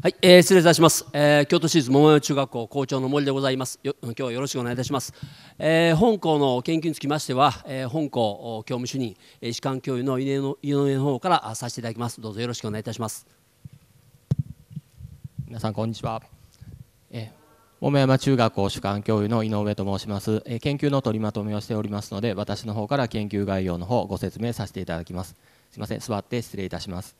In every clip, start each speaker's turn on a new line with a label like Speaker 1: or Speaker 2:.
Speaker 1: はい、えー、失礼いたします、えー、京都市立桃山中学校校長の森でございますよ今日はよろしくお願いいたします、えー、本校の研究につきましては、えー、本校教務主任士官教諭の井上の方からさせていただきますどうぞよろしくお願いいたします皆さんこんにちは、えー、桃山中学校主官教諭の井上と申します、えー、研究の取りまとめをしておりますので私の方から研究概要の方ご説明させていただきますすみません座って失礼いたします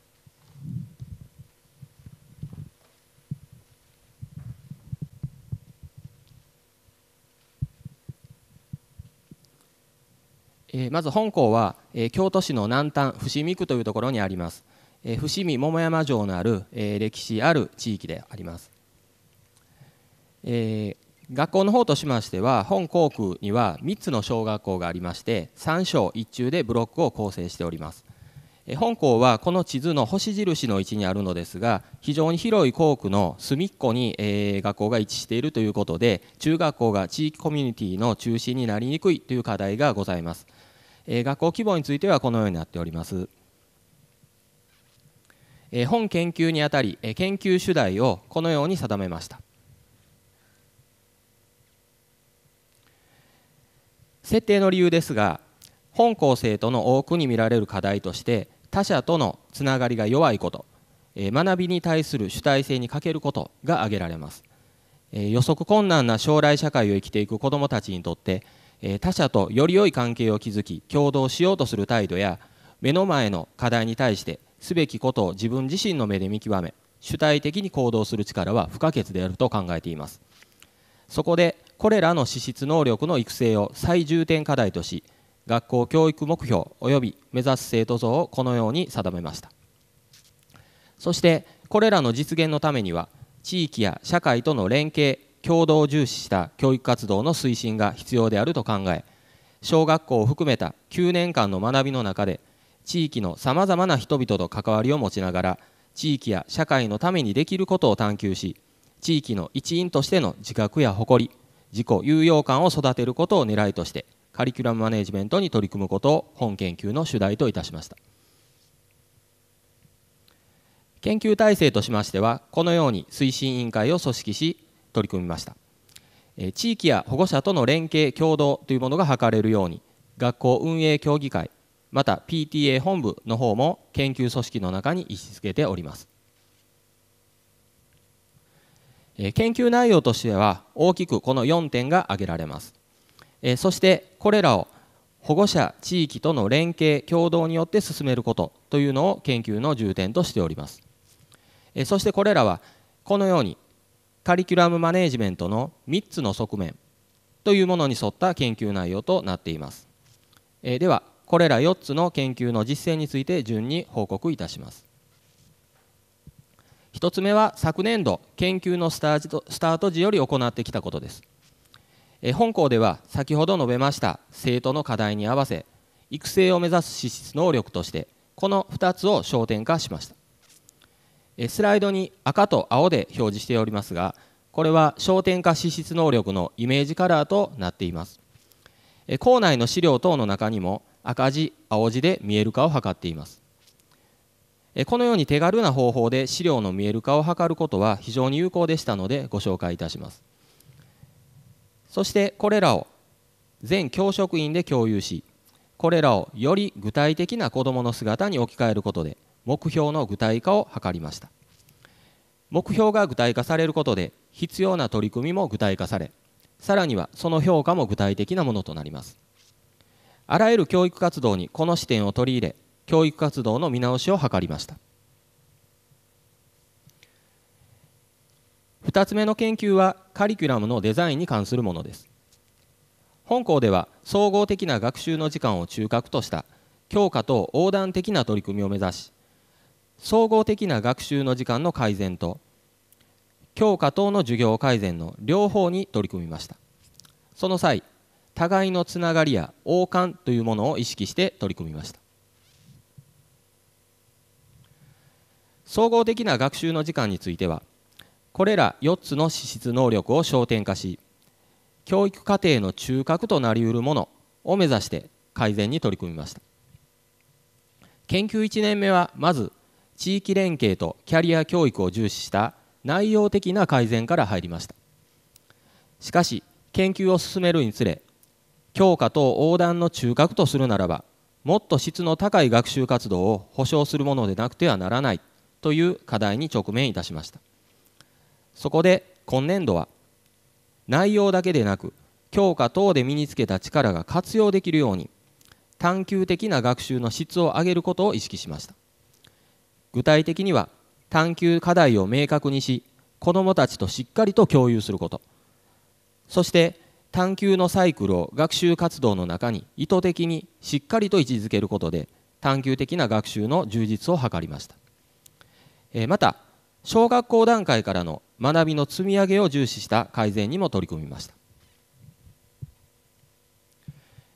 Speaker 1: えまず本校は、え京都市の南端伏見区というところにあります、え伏見桃山城のある、え歴史ある地域であります、え学校の方としましては本校区には3つの小学校がありまして3小1中でブロックを構成しております本校はこの地図の星印の位置にあるのですが非常に広い校区の隅っこに、え学校が位置しているということで中学校が地域コミュニティの中心になりにくいという課題がございますえ学校規模についてはこのようになっております。え本研究にあたり、え研究主題をこのように定めました。設定の理由ですが本校生との多くに見られる課題として他者とのつながりが弱いこと学びに対する主体性に欠けることが挙げられます予測困難な将来社会を生きていく子どもたちにとって他者とより良い関係を築き共同しようとする態度や目の前の課題に対してすべきことを自分自身の目で見極め主体的に行動する力は不可欠であると考えていますそこでこれらの資質能力の育成を最重点課題とし学校教育目標及び目指す生徒像をこのように定めましたそしてこれらの実現のためには地域や社会との連携共同重視した教育活動の推進が必要であると考え小学校を含めた9年間の学びの中で地域のさまざまな人々と関わりを持ちながら地域や社会のためにできることを探求し地域の一員としての自覚や誇り自己有用感を育てることを狙いとしてカリキュラムマネジメントに取り組むことを本研究の主題といたしました研究体制としましてはこのように推進委員会を組織し取り組みました地域や保護者との連携協働というものが図れるように学校運営協議会また PTA 本部の方も研究組織の中に位置づけております研究内容としては大きくこの4点が挙げられますそしてこれらを保護者地域との連携協働によって進めることというのを研究の重点としておりますそしてこれらはこのようにカリキュラムマネジメントの3つの側面というものに沿った研究内容となっています、えー、ではこれら4つの研究の実践について順に報告いたします1つ目は昨年度研究のスタート時より行ってきたことです本校では先ほど述べました生徒の課題に合わせ育成を目指す資質能力としてこの2つを焦点化しましたスライドに赤と青で表示しておりますがこれは焦点化支出能力のイメージカラーとなっています校内の資料等の中にも赤字青字で見える化を図っていますこのように手軽な方法で資料の見える化を図ることは非常に有効でしたのでご紹介いたしますそしてこれらを全教職員で共有しこれらをより具体的な子どもの姿に置き換えることで目標の具体化を図りました目標が具体化されることで必要な取り組みも具体化されさらにはその評価も具体的なものとなりますあらゆる教育活動にこの視点を取り入れ教育活動の見直しを図りました2つ目の研究はカリキュラムのデザインに関するものです本校では総合的な学習の時間を中核とした教科等横断的な取り組みを目指し総合的な学習の時間の改善と教科等の授業改善の両方に取り組みましたその際互いのつながりや王冠というものを意識して取り組みました総合的な学習の時間についてはこれら4つの資質能力を焦点化し教育課程の中核となりうるものを目指して改善に取り組みました研究1年目はまず地域連携とキャリア教育を重視した内容的な改善から入りましたしかし研究を進めるにつれ教科と横断の中核とするならばもっと質の高い学習活動を保障するものでなくてはならないという課題に直面いたしましたそこで今年度は内容だけでなく教科等で身につけた力が活用できるように探究的な学習の質を上げることを意識しました具体的には探究課題を明確にし子どもたちとしっかりと共有することそして探究のサイクルを学習活動の中に意図的にしっかりと位置づけることで探究的な学習の充実を図りました、えまた小学校段階からの学びの積み上げを重視した改善にも取り組みました、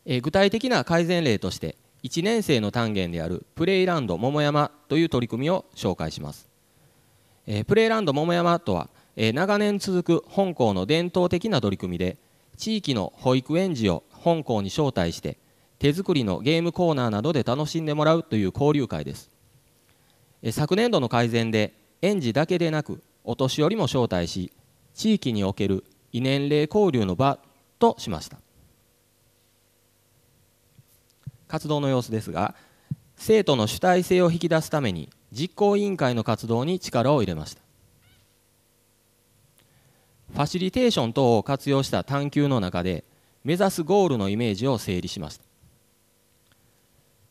Speaker 1: え具体的な改善例として1年生の単元であるプレイランド桃山という取り組みを紹介します、えー、プレイランド桃山とは、えー、長年続く本校の伝統的な取り組みで地域の保育園児を本校に招待して手作りのゲームコーナーなどで楽しんでもらうという交流会です、えー、昨年度の改善で園児だけでなくお年寄りも招待し地域における異年齢交流の場としました活動の様子ですが生徒の主体性を引き出すために実行委員会の活動に力を入れましたファシリテーション等を活用した探究の中で目指すゴールのイメージを整理しました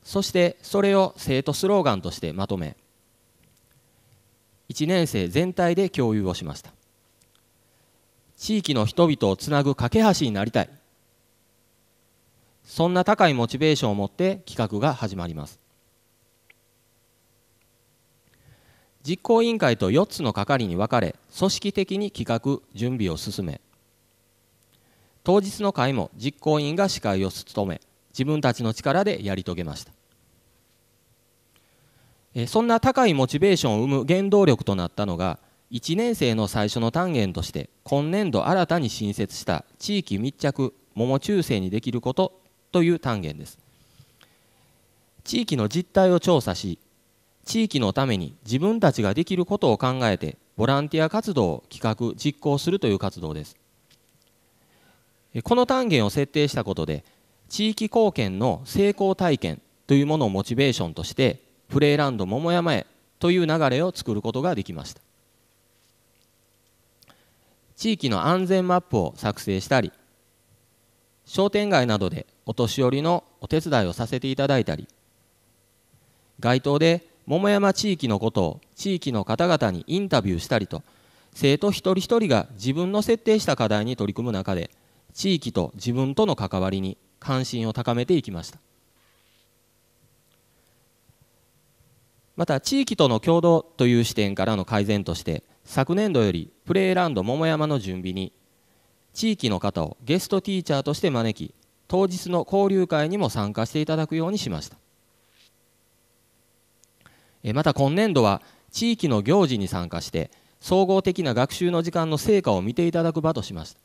Speaker 1: そしてそれを生徒スローガンとしてまとめ1年生全体で共有をしました地域の人々をつなぐ架け橋になりたいそんな高いモチベーションを持って企画が始まります実行委員会と4つの係に分かれ組織的に企画準備を進め当日の会も実行委員が司会を務め自分たちの力でやり遂げましたそんな高いモチベーションを生む原動力となったのが1年生の最初の単元として今年度新たに新設した地域密着桃中世にできることという単元です地域の実態を調査し地域のために自分たちができることを考えてボランティア活動を企画実行するという活動ですこの単元を設定したことで地域貢献の成功体験というものをモチベーションとしてプレイランド桃山へという流れを作ることができました地域の安全マップを作成したり商店街などでお年寄りのお手伝いをさせていただいたり街頭で桃山地域のことを地域の方々にインタビューしたりと生徒一人一人が自分の設定した課題に取り組む中で地域と自分との関わりに関心を高めていきましたまた地域との共同という視点からの改善として昨年度よりプレーランド桃山の準備に地域の方をゲストティーチャーとして招き当日の交流会にも参加していただくようにしましたまた今年度は地域の行事に参加して総合的な学習の時間の成果を見ていただく場としまし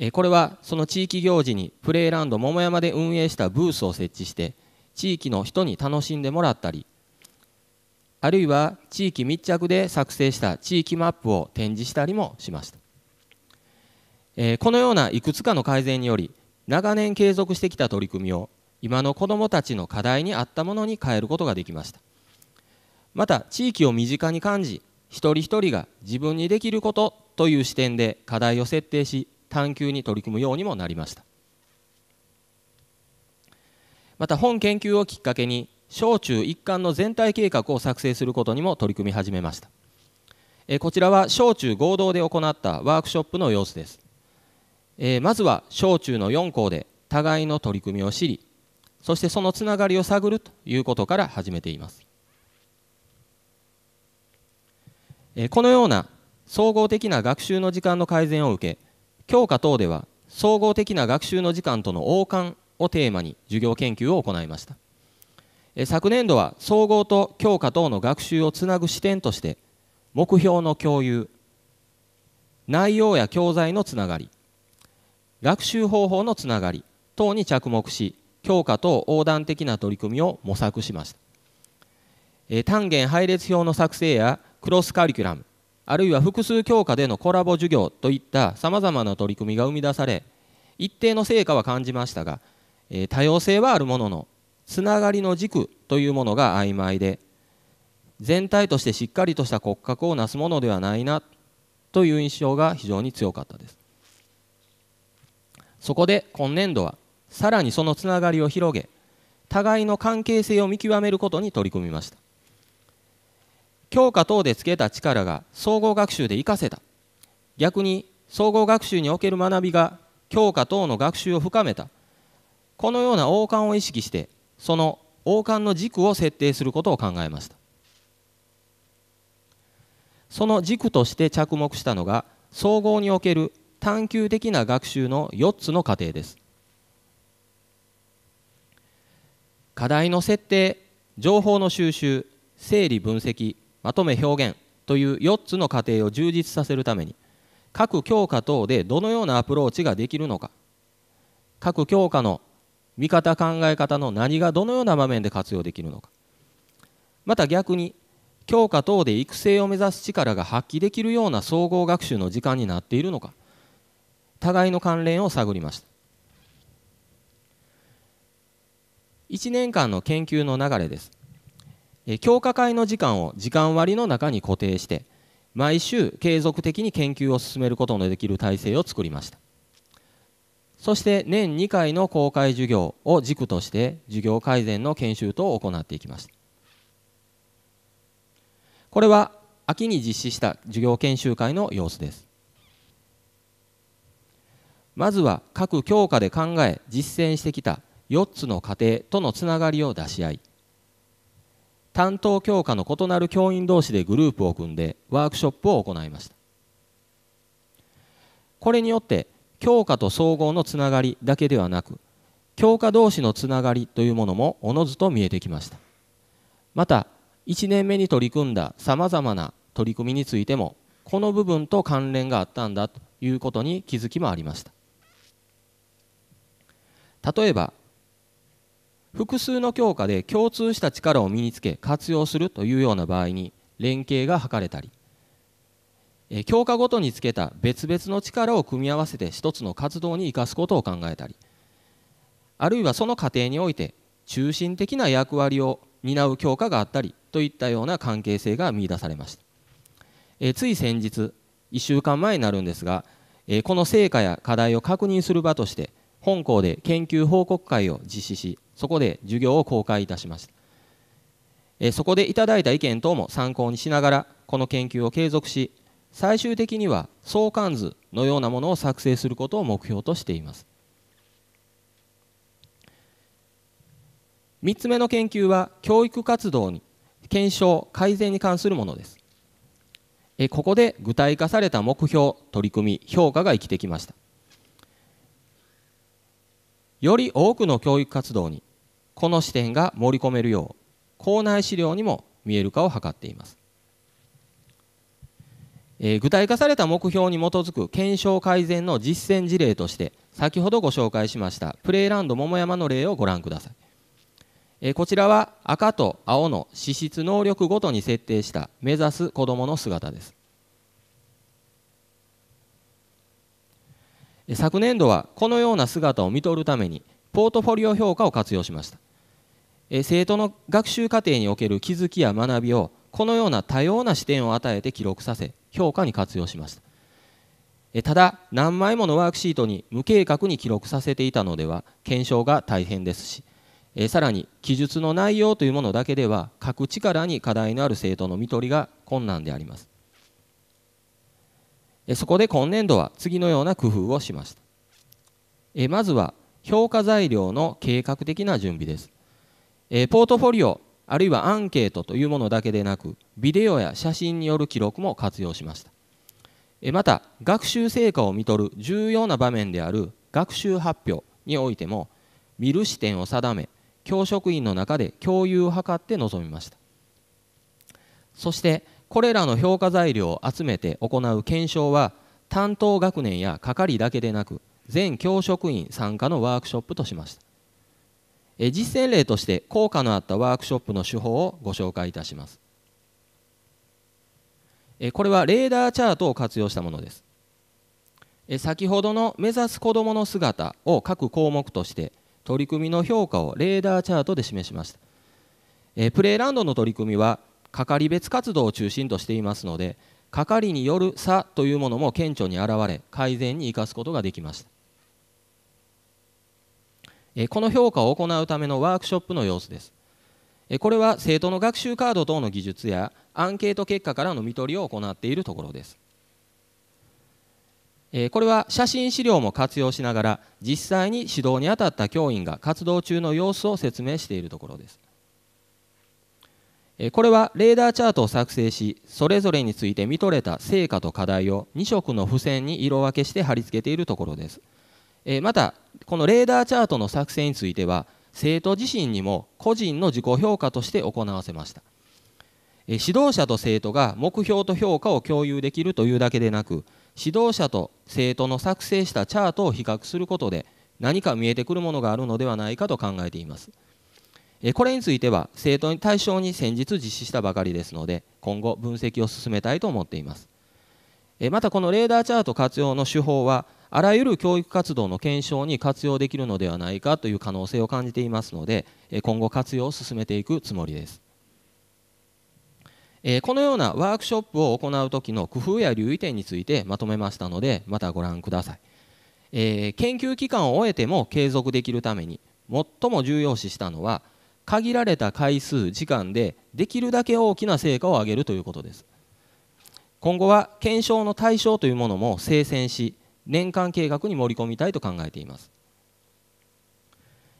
Speaker 1: たこれはその地域行事にプレイランド桃山で運営したブースを設置して地域の人に楽しんでもらったりあるいは地域密着で作成した地域マップを展示したりもしましたえこのようないくつかの改善により長年継続してきた取り組みを今の子どもたちの課題に合ったものに変えることができましたまた地域を身近に感じ一人一人が自分にできることという視点で課題を設定し探究に取り組むようにもなりましたまた本研究をきっかけに小中一貫の全体計画を作成することにも取り組み始めましたこちらは小中合同で行ったワークショップの様子ですえー、まずは小中の4校で互いの取り組みを知りそしてそのつながりを探るということから始めています、えー、このような総合的な学習の時間の改善を受け教科等では総合的な学習の時間との王冠をテーマに授業研究を行いました昨年度は総合と教科等の学習をつなぐ視点として目標の共有内容や教材のつながり学習方法のつながり等に着目し教科と横断的な取り組みを模索しました、え単元配列表の作成やクロスカリキュラムあるいは複数教科でのコラボ授業といったさまざまな取り組みが生み出され一定の成果は感じましたが、え多様性はあるもののつながりの軸というものが曖昧で全体としてしっかりとした骨格をなすものではないなという印象が非常に強かったですそこで今年度はさらにそのつながりを広げ互いの関係性を見極めることに取り組みました教科等でつけた力が総合学習で活かせた逆に総合学習における学びが教科等の学習を深めたこのような王冠を意識してその王冠の軸を設定することを考えましたその軸として着目したのが総合における探究的な学習の4つの過程です課題の設定情報の収集整理分析まとめ表現という4つの過程を充実させるために各教科等でどのようなアプローチができるのか各教科の見方考え方の何がどのような場面で活用できるのかまた逆に教科等で育成を目指す力が発揮できるような総合学習の時間になっているのか互いの関連を探りました1年間の研究の流れです教科会の時間を時間割の中に固定して毎週継続的に研究を進めることのできる体制を作りましたそして年2回の公開授業を軸として授業改善の研修等を行っていきましたこれは秋に実施した授業研修会の様子ですまずは各教科で考え実践してきた4つの過程とのつながりを出し合い担当教科の異なる教員同士でグループを組んでワークショップを行いましたこれによって教科と総合のつながりだけではなく教科同士のつながりというものもおのずと見えてきましたまた1年目に取り組んださまざまな取り組みについてもこの部分と関連があったんだということに気づきもありました例えば複数の教科で共通した力を身につけ活用するというような場合に連携が図れたり教科ごとにつけた別々の力を組み合わせて一つの活動に生かすことを考えたりあるいはその過程において中心的な役割を担う教科があったりといったような関係性が見出されました、えつい先日1週間前になるんですが、えこの成果や課題を確認する場として本校で研究報告会を実施しそこで授業を公開いたしましたえそこでいただいた意見等も参考にしながらこの研究を継続し最終的には相関図のようなものを作成することを目標としています3つ目の研究は教育活動に検証改善に関するものですここで具体化された目標取り組み評価が生きてきましたより多くの教育活動にこの視点が盛り込めるよう校内資料にも見える化を図っています、えー、具体化された目標に基づく検証改善の実践事例として先ほどご紹介しましたプレイランド桃山の例をご覧ください、えー、こちらは赤と青の資質能力ごとに設定した目指す子どもの姿です昨年度はこのような姿を見とるためにポートフォリオ評価を活用しました生徒の学習過程における気づきや学びをこのような多様な視点を与えて記録させ評価に活用しましたただ何枚ものワークシートに無計画に記録させていたのでは検証が大変ですしさらに記述の内容というものだけでは書く力に課題のある生徒の見取りが困難でありますそこで今年度は次のような工夫をしました。まずは評価材料の計画的な準備です。ポートフォリオあるいはアンケートというものだけでなくビデオや写真による記録も活用しましたまた学習成果を見とる重要な場面である学習発表においても見る視点を定め教職員の中で共有を図って臨みましたそしてこれらの評価材料を集めて行う検証は担当学年や係だけでなく全教職員参加のワークショップとしました実践例として効果のあったワークショップの手法をご紹介いたしますこれはレーダーチャートを活用したものです先ほどの目指す子どもの姿を各項目として取り組みの評価をレーダーチャートで示しましたプレイランドの取り組みは係別活動を中心としていますので係による差というものも顕著に現れ改善に生かすことができましたこの評価を行うためのワークショップの様子ですこれは生徒の学習カード等の技術やアンケート結果からの見取りを行っているところですこれは写真資料も活用しながら実際に指導に当たった教員が活動中の様子を説明しているところですこれはレーダーチャートを作成しそれぞれについて見とれた成果と課題を2色の付箋に色分けして貼り付けているところですまたこのレーダーチャートの作成については生徒自身にも個人の自己評価として行わせました指導者と生徒が目標と評価を共有できるというだけでなく指導者と生徒の作成したチャートを比較することで何か見えてくるものがあるのではないかと考えていますこれについては生徒に対象に先日実施したばかりですので今後分析を進めたいと思っていますまたこのレーダーチャート活用の手法はあらゆる教育活動の検証に活用できるのではないかという可能性を感じていますので今後活用を進めていくつもりですこのようなワークショップを行う時の工夫や留意点についてまとめましたのでまたご覧ください研究期間を終えても継続できるために最も重要視したのは限られた回数時間でできるだけ大きな成果を上げるということです今後は検証の対象というものも精選し年間計画に盛り込みたいと考えています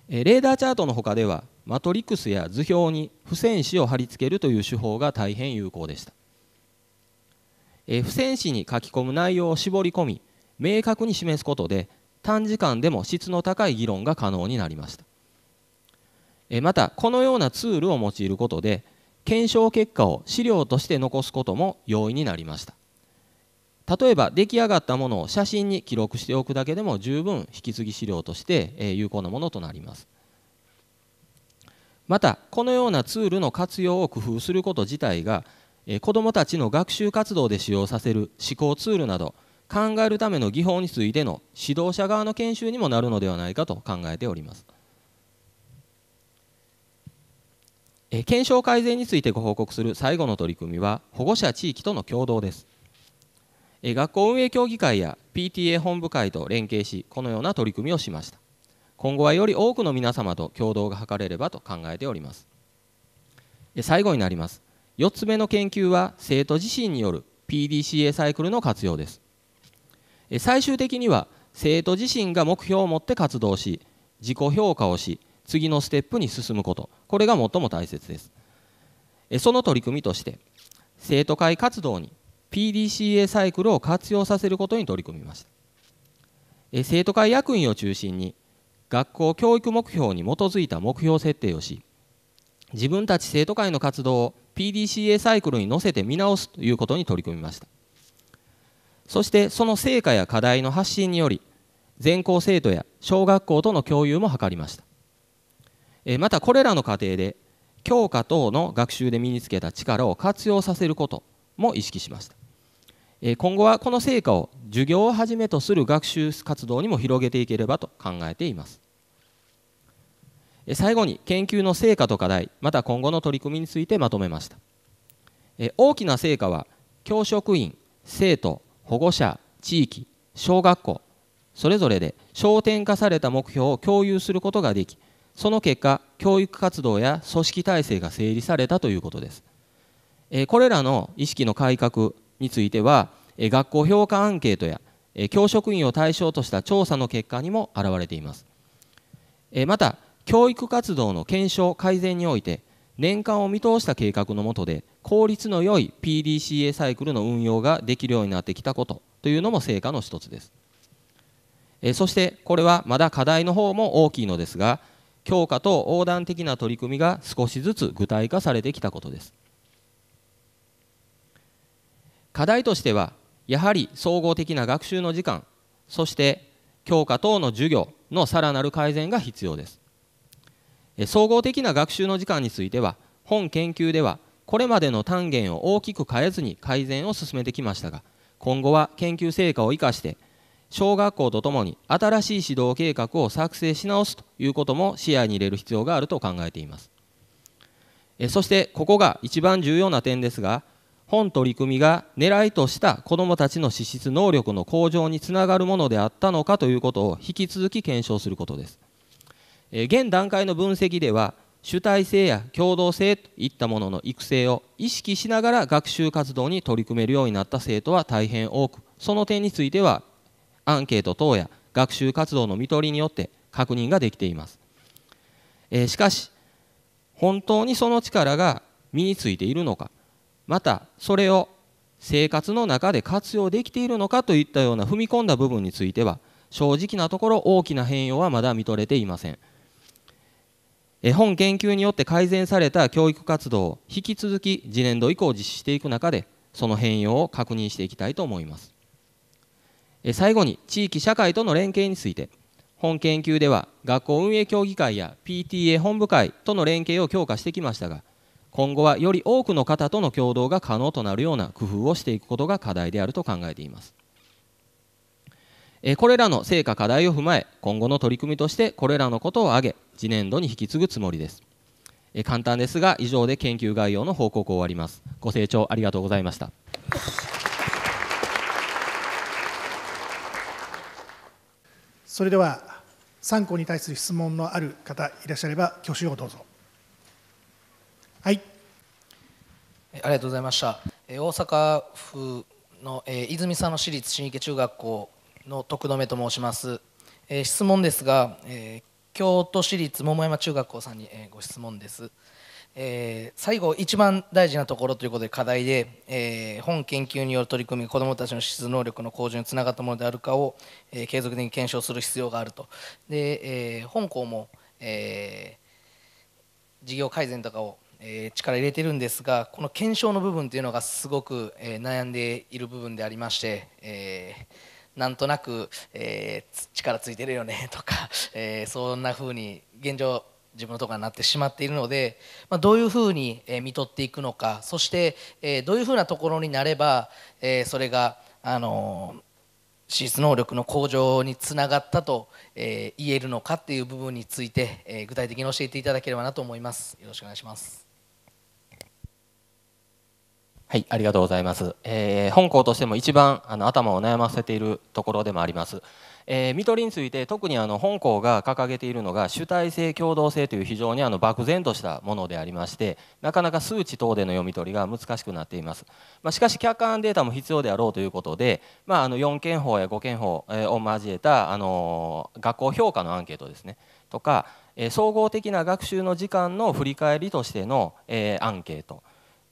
Speaker 1: レーダーチャートの他ではマトリックスや図表に付箋紙を貼り付けるという手法が大変有効でした付箋紙に書き込む内容を絞り込み明確に示すことで短時間でも質の高い議論が可能になりましたまたこのようなツールを用いることで検証結果を資料として残すことも容易になりました例えば出来上がったものを写真に記録しておくだけでも十分引き継ぎ資料として有効なものとなりますまたこのようなツールの活用を工夫すること自体が子どもたちの学習活動で使用させる思考ツールなど考えるための技法についての指導者側の研修にもなるのではないかと考えております検証改善についてご報告する最後の取り組みは保護者地域との共同です学校運営協議会や PTA 本部会と連携しこのような取り組みをしました今後はより多くの皆様と共同が図れればと考えております最後になります4つ目の研究は生徒自身による PDCA サイクルの活用です最終的には生徒自身が目標を持って活動し自己評価をし次のステップに進むことこれが最も大切ですその取り組みとして生徒会活動に PDCA サイクルを活用させることに取り組みました生徒会役員を中心に学校教育目標に基づいた目標設定をし自分たち生徒会の活動を PDCA サイクルに乗せて見直すということに取り組みましたそしてその成果や課題の発信により全校生徒や小学校との共有も図りましたまたこれらの過程で教科等の学習で身につけた力を活用させることも意識しました今後はこの成果を授業をはじめとする学習活動にも広げていければと考えています最後に研究の成果と課題また今後の取り組みについてまとめました大きな成果は教職員生徒保護者地域小学校それぞれで焦点化された目標を共有することができその結果教育活動や組織体制が整理されたということですこれらの意識の改革については学校評価アンケートや教職員を対象とした調査の結果にも現れていますまた教育活動の検証改善において年間を見通した計画の下で効率の良い PDCA サイクルの運用ができるようになってきたことというのも成果の一つですそしてこれはまだ課題の方も大きいのですが強化と横断的な取り組みが少しずつ具体化されてきたことです課題としてはやはり総合的な学習の時間そして教科等の授業のさらなる改善が必要です総合的な学習の時間については本研究ではこれまでの単元を大きく変えずに改善を進めてきましたが今後は研究成果を生かして小学校とともに新しい指導計画を作成し直すということも視野に入れる必要があると考えていますそしてここが一番重要な点ですが本取り組みが狙いとした子どもたちの資質能力の向上につながるものであったのかということを引き続き検証することです現段階の分析では主体性や共同性といったものの育成を意識しながら学習活動に取り組めるようになった生徒は大変多くその点についてはアンケート等や学習活動の見取りによって確認ができています、えー、しかし本当にその力が身についているのかまたそれを生活の中で活用できているのかといったような踏み込んだ部分については正直なところ大きな変容はまだ見とれていません本研究によって改善された教育活動を引き続き次年度以降実施していく中でその変容を確認していきたいと思います最後に地域社会との連携について本研究では学校運営協議会や PTA 本部会との連携を強化してきましたが今後はより多くの方との共同が可能となるような工夫をしていくことが課題であると考えていますこれらの成果課題を踏まえ今後の取り組みとしてこれらのことを挙げ次年度に引き継ぐつもりです簡単ですが以上で研究概要の報告を終わりますご清聴ありがとうございました
Speaker 2: それでは参考に対する質問のある方いらっしゃれば挙手をどう
Speaker 3: ぞはいありがとうございました大阪府の、え泉佐野市立新池中学校の徳留と申します、え質問ですが、え京都市立桃山中学校さんに、えご質問です、えー、最後一番大事なところということで課題で、えー、本研究による取り組み子どもたちの質能力の向上につながったものであるかを、えー、継続的に検証する必要があるとで、え本校も、え事業改善とかを、え力入れてるんですがこの検証の部分というのがすごく、え悩んでいる部分でありまして、えなんとなく、え力ついてるよねとか、えそんな風に現状自分のところになってしまっているので、まあ、どういうふうに、え見取っていくのかそして、えどういうふうなところになれば、えそれが、あのー、手能力の向上につながったと、え言えるのかっていう部分について、え具体的に教えていただければなと思います。よろしくお願いします
Speaker 1: はい、ありがとうございます。えー、本校としても一番あの頭を悩ませているところでもあります。えー、看取りについて特にあの本校が掲げているのが主体性共同性という非常にあの漠然としたものでありましてなかなか数値等での読み取りが難しくなっています、まあ、しかし客観データも必要であろうということで、まあ、あの4件法や5件法を交えたあの学校評価のアンケートですねとか総合的な学習の時間の振り返りとしてのアンケート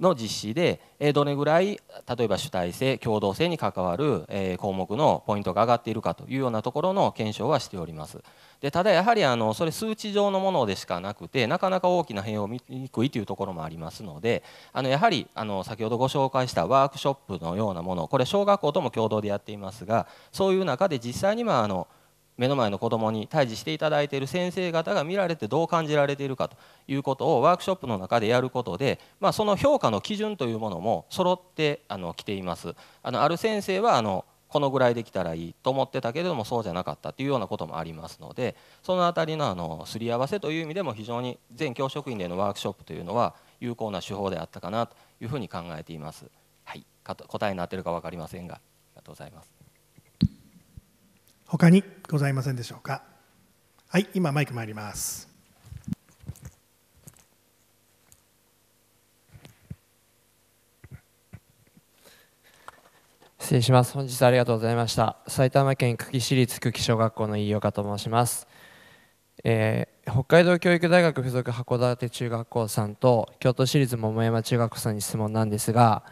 Speaker 1: の実施でどれぐらい例えば主体性共同性に関わる項目のポイントが上がっているかというようなところの検証はしておりますでただやはりあのそれ数値上のものでしかなくてなかなか大きな変容を見にくいというところもありますのであのやはりあの先ほどご紹介したワークショップのようなものこれ小学校とも共同でやっていますがそういう中で実際にまああの目の前の子どもに対峙していただいている先生方が見られてどう感じられているかということをワークショップの中でやることで、まあ、その評価の基準というものも揃ってあのきています。あのある先生はあのこのぐらいできたらいいと思ってたけれどもそうじゃなかったというようなこともありますのでその辺りのあのすり合わせという意味でも非常に全教職員でのワークショップというのは有効な手法であったかなというふうに考えています。はい、答えになってるか分かりませんがありがとうございます。
Speaker 2: 他にございませんでしょうかはい今マイク参ります
Speaker 4: 失礼します本日ありがとうございました埼玉県久喜市立久喜小学校の飯岡と申します、えー、北海道教育大学附属函館中学校さんと京都市立桃山中学校さんに質問なんですが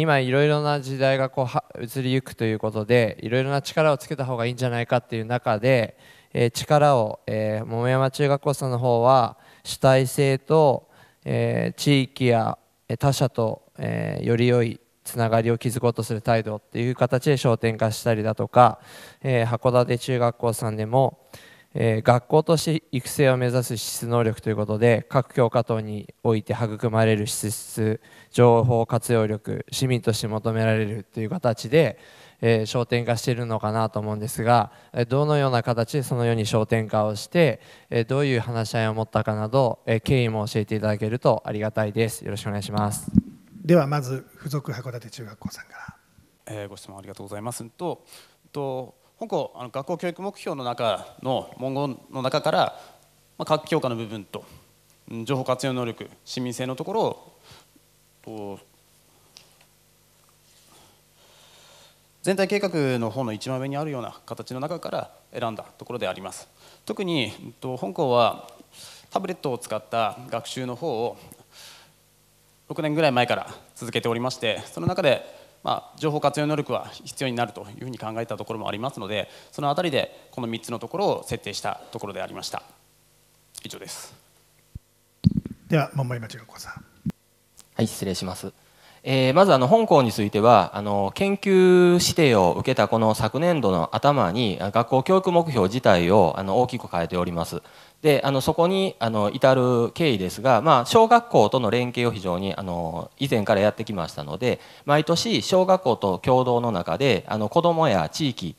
Speaker 4: 今いろいろな時代がこう移りゆくということでいろいろな力をつけた方がいいんじゃないかっていう中で、え力を、え桃山中学校さんの方は主体性と、え地域や他者と、えより良いつながりを築こうとする態度っていう形で焦点化したりだとか、え函館中学校さんでも、え学校として育成を目指す資質能力ということで各教科等において育まれる資質情報活用力市民として求められるという形で、えー、焦点化しているのかなと思うんですがどのような形でそのように焦点化をして、えどういう話し合いを持ったかなど、え経緯も教えていただけるとありがたいですよろしくお願いします
Speaker 2: ではまず附属函館
Speaker 5: 中学校さんか
Speaker 4: ら、えご質問ありがとうございますと今後あの学校
Speaker 5: 教育目標の中の文言の中から、まあ、各教科の部分と、情報活用能力市民性のところを全体計画の方の一番上にあるような形の中から選んだところであります特に本校はタブレットを使った学習の方を6年ぐらい前から続けておりましてその中でまあ、情報活用能力は必要になるというふうに考えたところもありますのでそのあたりでこの3つのところを設定したところでありました以上です
Speaker 2: では桃井町子さん
Speaker 1: はい失礼しますえー、まずあの本校についてはあの研究指定を受けたこの昨年度の頭に学校教育目標自体をあの大きく変えております。であのそこにあの至る経緯ですが、まあ、小学校との連携を非常にあの以前からやってきましたので毎年小学校と共同の中であの子どもや地域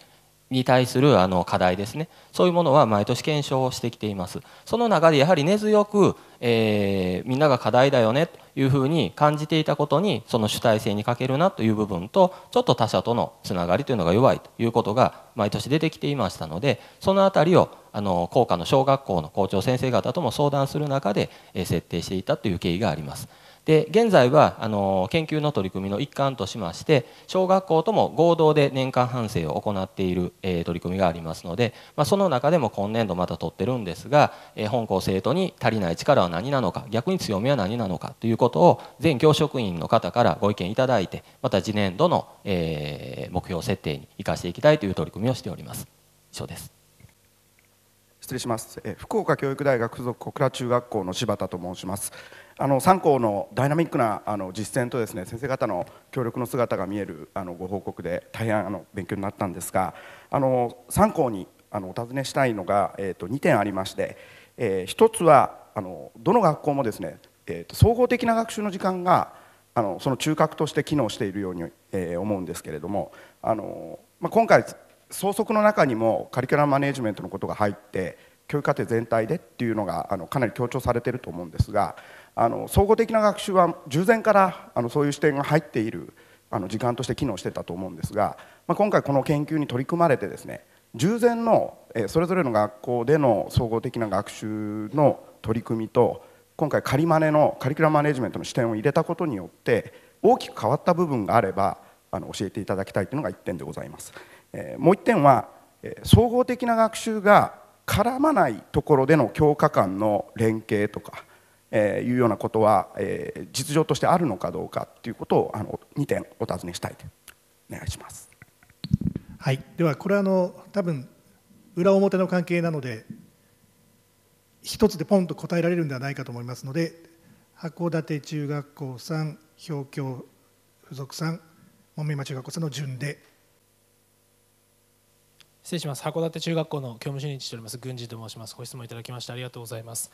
Speaker 1: に対するあの課題ですねそういうものは毎年検証をしてきていますその中でやはり根強く、えー、みんなが課題だよねというふうに感じていたことにその主体性に欠けるなという部分とちょっと他者とのつながりというのが弱いということが毎年出てきていましたのでその辺りをあの校下の小学校の校長先生方とも相談する中で、えー、設定していたという経緯があります。で現在はあの研究の取り組みの一環としまして小学校とも合同で年間反省を行っている、えー、取り組みがありますので、まあ、その中でも今年度また取ってるんですが、えー、本校生徒に足りない力は何なのか逆に強みは何なのかということを全教職員の方からご意見いただいてまた次年度の、えー、目標設定に生かしていきたいという取り組みをしております。以上です
Speaker 6: 失礼します福岡教育大学附属小倉中学校の柴田と申しますあの3校のダイナミックなあの実践とですね先生方の協力の姿が見えるあのご報告で大変あの勉強になったんですがあの3校にあのお尋ねしたいのが、えと2点ありまして、え1つはあのどの学校もですね、えと総合的な学習の時間があのその中核として機能しているように、え思うんですけれどもあの、まあ、今回総則の中にもカリキュラムマネジメントのことが入って教育課程全体でっていうのがあのかなり強調されていると思うんですがあの総合的な学習は従前からあのそういう視点が入っているあの時間として機能してたと思うんですが、まあ、今回この研究に取り組まれてですね従前のそれぞれの学校での総合的な学習の取り組みと今回仮マネのカリキュラムマネジメントの視点を入れたことによって大きく変わった部分があればあの教えていただきたいというのが1点でございます。えー、もう1点は、えー、総合的な学習が絡まないところでの教科間の連携とかえー、いうようなことは、えー、実情としてあるのかどうかということをあの2点お尋
Speaker 2: ねしたいとお願いします。はい、ではこれはあの多分裏表の関係なので一つでポンと答えられるんではないかと思いますので函館中学校さん表峡付属さん
Speaker 7: 門馬中学校さんの順で失礼します函館中学校の教務主任しております郡司と申しますご質問いただきましてありがとうございます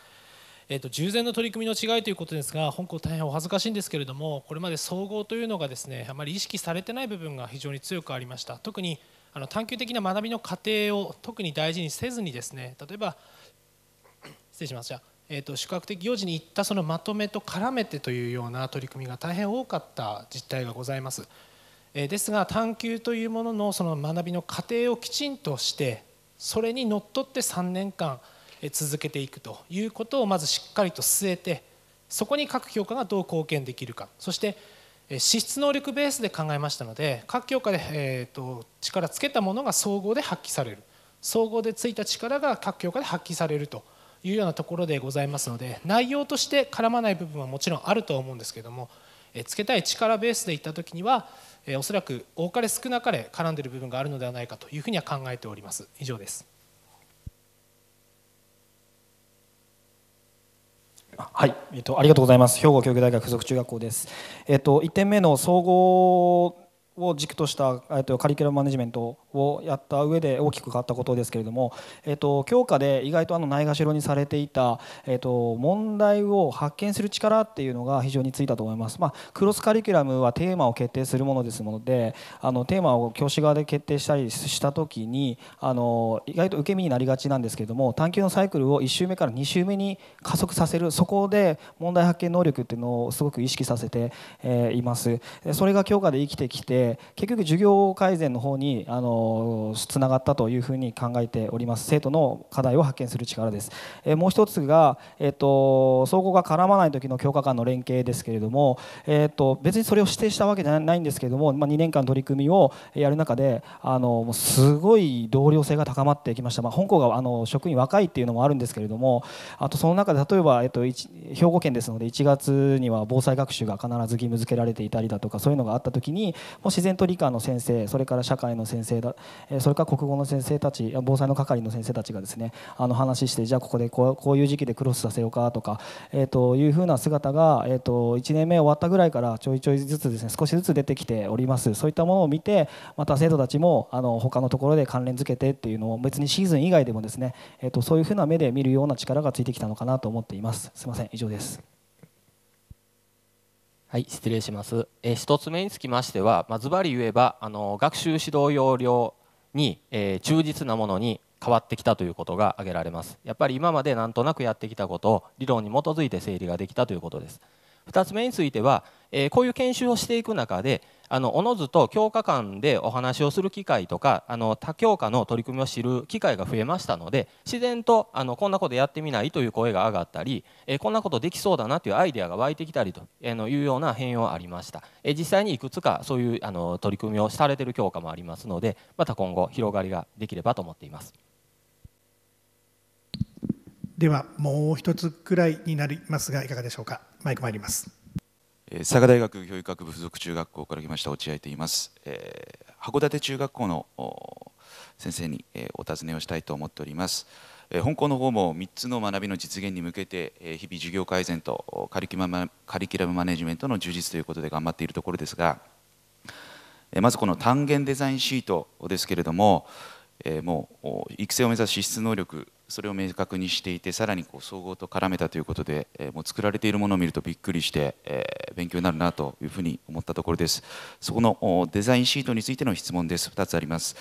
Speaker 7: えーと、従前の取り組みの違いということですが本校大変お恥ずかしいんですけれどもこれまで総合というのがですねあまり意識されてない部分が非常に強くありました特にあの探究的な学びの過程を特に大事にせずにですね例えば失礼しましたえーと、と宿泊的行事に行ったそのまとめと絡めてというような取り組みが大変多かった実態がございます、えー、ですが探究というもののその学びの過程をきちんとしてそれにのっとって3年間続けていくということをまずしっかりと据えてそこに各教科がどう貢献できるかそして資質能力ベースで考えましたので各教科で、えーと、力つけたものが総合で発揮される総合でついた力が各教科で発揮されるというようなところでございますので内容として絡まない部分はもちろんあるとは思うんですけどもつけたい力ベースでいった時にはおそらく多かれ少なかれ絡んでいる部分があるのではないかというふうには考えております以上で
Speaker 8: す。はい、えっと、ありがとうございます。兵庫教育大学附属中学校です。えっと、一点目の総合を軸とした、えっと、カリキュラムマネジメントをやった上で大きく変わったことですけれども、えっと教科で意外とあのないがしろにされていた、えっと問題を発見する力っていうのが非常についたと思います、まあ、クロスカリキュラムはテーマを決定するものですものであのテーマを教師側で決定したりした時にあの意外と受け身になりがちなんですけれども探究のサイクルを1周目から2周目に加速させるそこで問題発見能力っていうのをすごく意識させてえいます。それが教科で生きてきて結局授業改善の方にあのつながったというふうに考えております生徒の課題を発見する力です、えもう一つが、えー、と総合が絡まない時の教科間の連携ですけれども、えー、と別にそれを指定したわけじゃないんですけれども、ま2年間取り組みをやる中であのすごい同僚性が高まってきました、まあ、本校があの職員若いっていうのもあるんですけれどもあとその中で例えば、えー、と兵庫県ですので1月には防災学習が必ず義務付けられていたりだとかそういうのがあった時にもう自然と理科の先生それから社会の先生が、えそれから国語の先生たち防災の係の先生たちがですねあの話してじゃあここでこうこういう時期でクロスさせようかとか、えー、というふうな姿が、えー、と1年目終わったぐらいからちょいちょいずつですね少しずつ出てきておりますそういったものを見てまた生徒たちもあの他のところで関連づけてっていうのを別にシーズン以外でもですね、えー、とそういうふうな目で見るような力がついてきたのかなと思っていますすいません以上
Speaker 1: です。はい、失礼します。えー、一つ目につきましては、まあ、ズバリ言えばあの学習指導要領に、えー、忠実なものに変わってきたということが挙げられます。やっぱり今までなんとなくやってきたことを理論に基づいて整理ができたということです。2つ目については、えー、こういう研修をしていく中で、あのおのずと教科間でお話をする機会とかあの他教科の取り組みを知る機会が増えましたので自然とあのこんなことやってみないという声が上がったり、えこんなことできそうだなというアイデアが湧いてきたりというような変容がありました、え実際にいくつかそういうあの取り組みをされてる教科もありますのでまた今後広がりができればと思っています。
Speaker 2: ではもう一つくらいになりますがいかがでしょうかマイク参ります
Speaker 9: 佐賀大学教育学部附属中学校から来ました落合と言います、えー、函館中学校の先生に、えー、お尋ねをしたいと思っております、えー、本校の方も3つの学びの実現に向けて、えー、日々授業改善とカリキュマカリキュラムマネジメントの充実ということで頑張っているところですが、えー、まずこの単元デザインシートですけれども、えー、もう育成を目指す資質能力それを明確にしていてさらにこう総合と絡めたということで、えー、もう作られているものを見るとびっくりして、えー、勉強になるなというふうに思ったところですそこのデザインシートについての質問です2つあります、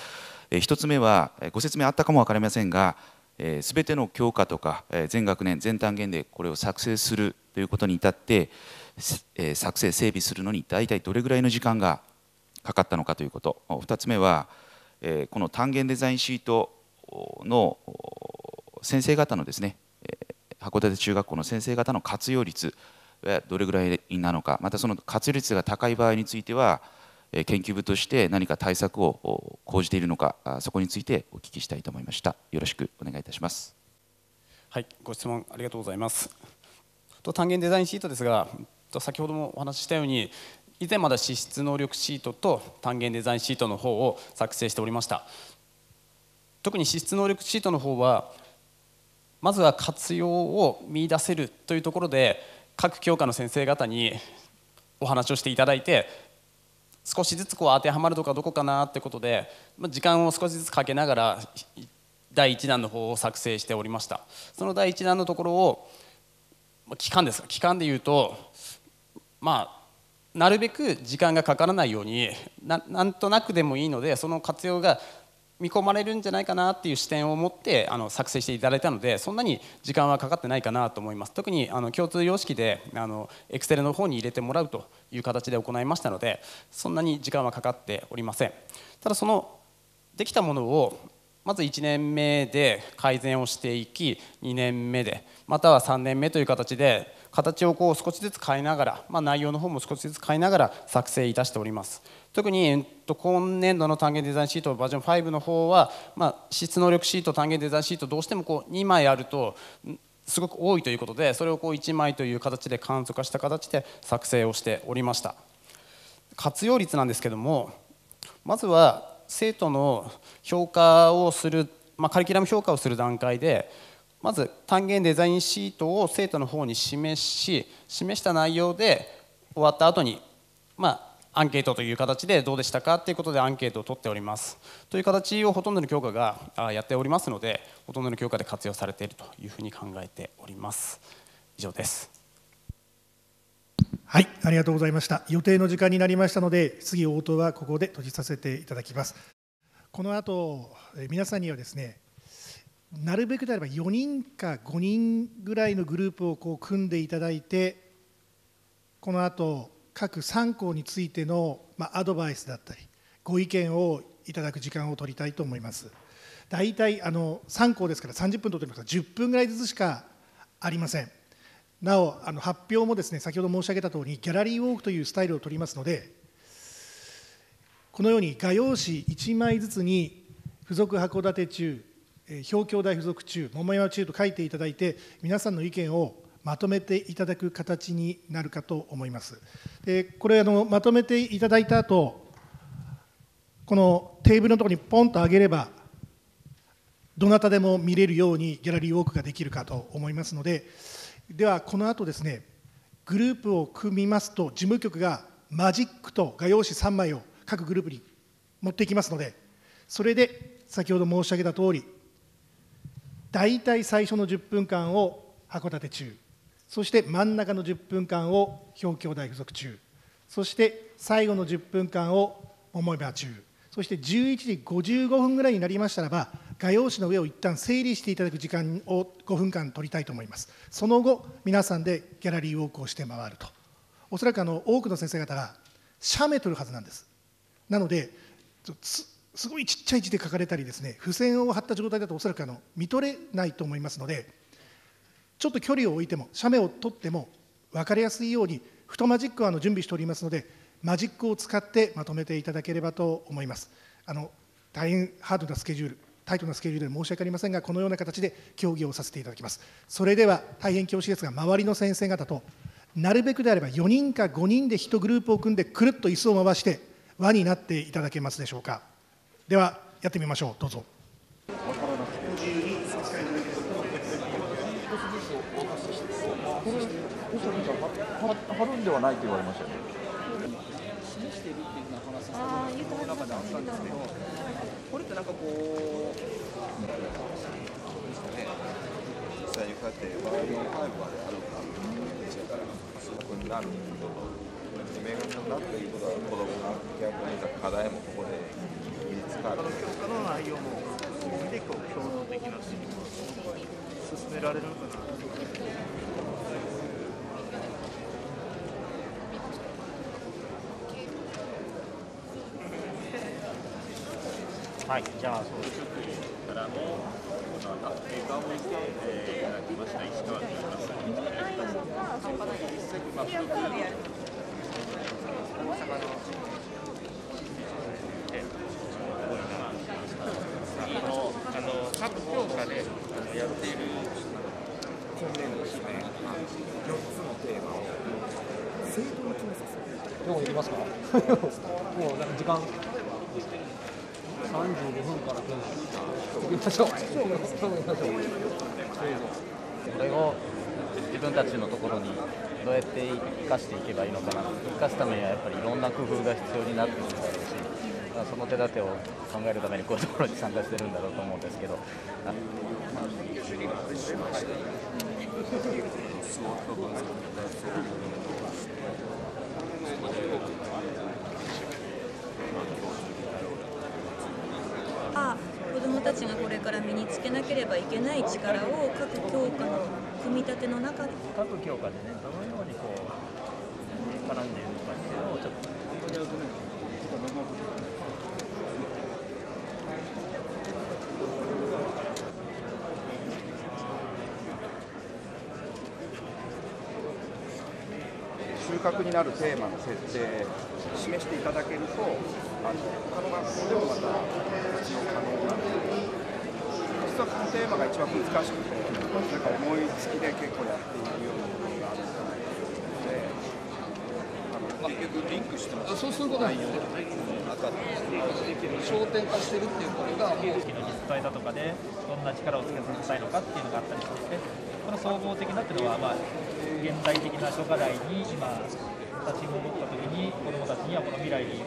Speaker 9: えー、1つ目はご説明あったかも分かりませんがすべ、えー、ての教科とか、えー、全学年全単元でこれを作成するということに至って、えー、作成整備するのに大体どれぐらいの時間がかかったのかということ2つ目は、えー、この単元デザインシートの先生方のですねえ函館中学校の先生方の活用率はどれぐらいなのかまたその活用率が高い場合についてはえ研究部として何か対策を講じているのかそこについてお聞きしたいと思いましたよろしくお願いいたします
Speaker 5: はいご質問ありがとうございますと単元デザインシートですが先ほどもお話ししたように以前まだ支出能力シートと単元デザインシートの方を作成しておりました特に資質能力シートの方はまずは活用を見いだせるというところで各教科の先生方にお話をしていただいて少しずつこう当てはまるとかどこかなってことで時間を少しずつかけながら第1弾の方を作成しておりましたその第1弾のところを期間ですか期間でいうとまあなるべく時間がかからないようになんとなくでもいいのでその活用が見込まれるんじゃないかなっていう視点を持ってあの作成していただいたのでそんなに時間はかかってないかなと思います特にあの共通様式であの Excel の方に入れてもらうという形で行いましたのでそんなに時間はかかっておりませんただそのできたものをまず1年目で改善をしていき2年目でまたは3年目という形で形をこう少しずつ変えながら、まあ、内容の方も少しずつ変えながら作成いたしております特に、えっと、今年度の単元デザインシートバージョン5の方は、まあ、質能力シート単元デザインシートどうしてもこう2枚あるとすごく多いということでそれをこう1枚という形で簡素化した形で作成をしておりました活用率なんですけどもまずは生徒の評価をする、まあ、カリキュラム評価をする段階でまず単元デザインシートを生徒の方に示し示した内容で終わった後にまあアンケートという形でどうでしたかということでアンケートを取っておりますという形をほとんどの教科がやっておりますのでほとんどの教科で活用されているというふうに考えております以上です
Speaker 2: はい、ありがとうございました。予定の時間になりましたので、次応答はここで閉じさせていただきます。この後、皆さんにはですね、なるべくであれば4人か5人ぐらいのグループをこう組んでいただいて、この後各3校についてのアドバイスだったり、ご意見をいただく時間を取りたいと思います。大体あの3校ですから30分とってますから10分ぐらいずつしかありません。なおあの発表もですね先ほど申し上げたとおりギャラリーウォークというスタイルを取りますのでこのように画用紙1枚ずつに付属函館中表京大付属中桃山中と書いていただいて皆さんの意見をまとめていただく形になるかと思います。でこれあのまとめていただいた後このテーブルのところにポンと上げればどなたでも見れるようにギャラリーウォークができるかと思いますので。ではこの後ですねグループを組みますと事務局がマジックと画用紙3枚を各グループに持っていきますのでそれで先ほど申し上げた通り大体最初の10分間を函館中そして真ん中の10分間を表峡大附属中そして最後の10分間を思い場中そして11時55分ぐらいになりましたらば画用紙の上を一旦整理していただく時間を5分間取りたいと思いますその後皆さんでギャラリーウォークをして回るとおそらくあの多くの先生方が写メ取るはずなんですなのですごいちっちゃい字で書かれたりですね付箋を貼った状態だとおそらくあの見取れないと思いますのでちょっと距離を置いても写メを取っても分かりやすいようにフトマジックをあの準備しておりますのでマジックを使ってまとめていただければと思いますあの大変ハードなスケジュールタイトなスケジュールで申し訳ありませんが、このような形で協議をさせていただきます。それでは大変恐縮ですが、周りの先生方と、なるべくであれば4人か5人で1グループを組んで、くるっと椅子を回して、輪になっていただけますでしょうか。では、やってみましょう。どうぞ。貼
Speaker 1: るんではないと言われましたよね。示してるっていう中であったですけこれってなんかこう、うですかね、実際にこうやってファイまであるか、電車から数学になるということ、明確になっていことは、子どもが逆
Speaker 6: に
Speaker 9: 課題もここで見つかる。教
Speaker 2: 科の内容も含め共同的な進進
Speaker 9: められるか
Speaker 4: な。
Speaker 5: はい、じゃあそうですからも映画を見て、えー、いただきました石川と言い
Speaker 8: ま
Speaker 7: す。
Speaker 9: あの各
Speaker 1: 教科であのやっている今年度ですね、4つのテーマを
Speaker 2: 正当に決めさる。
Speaker 4: ど行きますか？
Speaker 1: もうなんか時間。35分から行きましょうこれを自分
Speaker 3: たちのところに
Speaker 5: どうやって生かしていけばいいのかな生かすためにはやっぱりいろんな工夫が必要になってくるだろうしその手立てを考えるためにこういうところに参加してるんだろうと思うんですけど。
Speaker 2: から身につけなければいけ
Speaker 4: ない力を各
Speaker 1: 教科の組み立ての中で各教科でね
Speaker 8: どのようにこう絡んでいるのかっていうのをちょっと。
Speaker 6: 収穫になるテーマの設定示していただけるとあの他の学校でもまた活用可能なんではこのテーマが一番難しくて、なんか思いつきで結構やっているようなところがあるんじゃな
Speaker 5: いかなので、結局リンクしてます、ね、そうすることはな
Speaker 8: か焦点化してるっていうことが、もうの実態だとかで、どんな力をつけさせたいのかっていうのがあったりして、すね。この総合的なっていうのは、まあ、現代的な諸課題に今、立ち戻ったときに、子どもたちにはこの未来に、ね、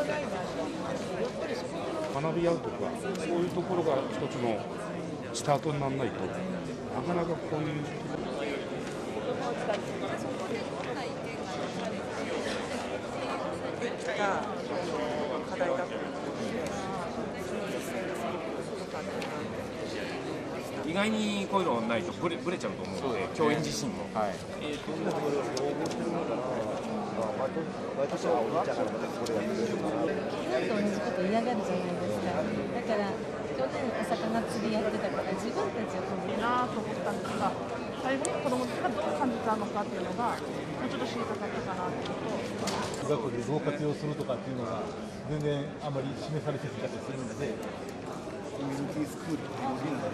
Speaker 9: 学び合うとかそういうところが一つのスタートにならないとなかなかこういう。
Speaker 7: 意外にこういうのないとぶれぶれちゃうと思うので、教員自身も。はい。え
Speaker 4: っ、毎年は
Speaker 6: おじちゃんがこれや
Speaker 2: ってる。ちですか。だから去年お魚
Speaker 8: 釣りやってたから自分たちを飛ぶなと思ったんですが最後に子供たちがどう感じたのかっていうのがもうちょっと知りたかったかなっていう
Speaker 2: と学校でどう活用するとかっていうのが全然あまり示されてなかったりするのでコミュニティスクールってい
Speaker 9: うのが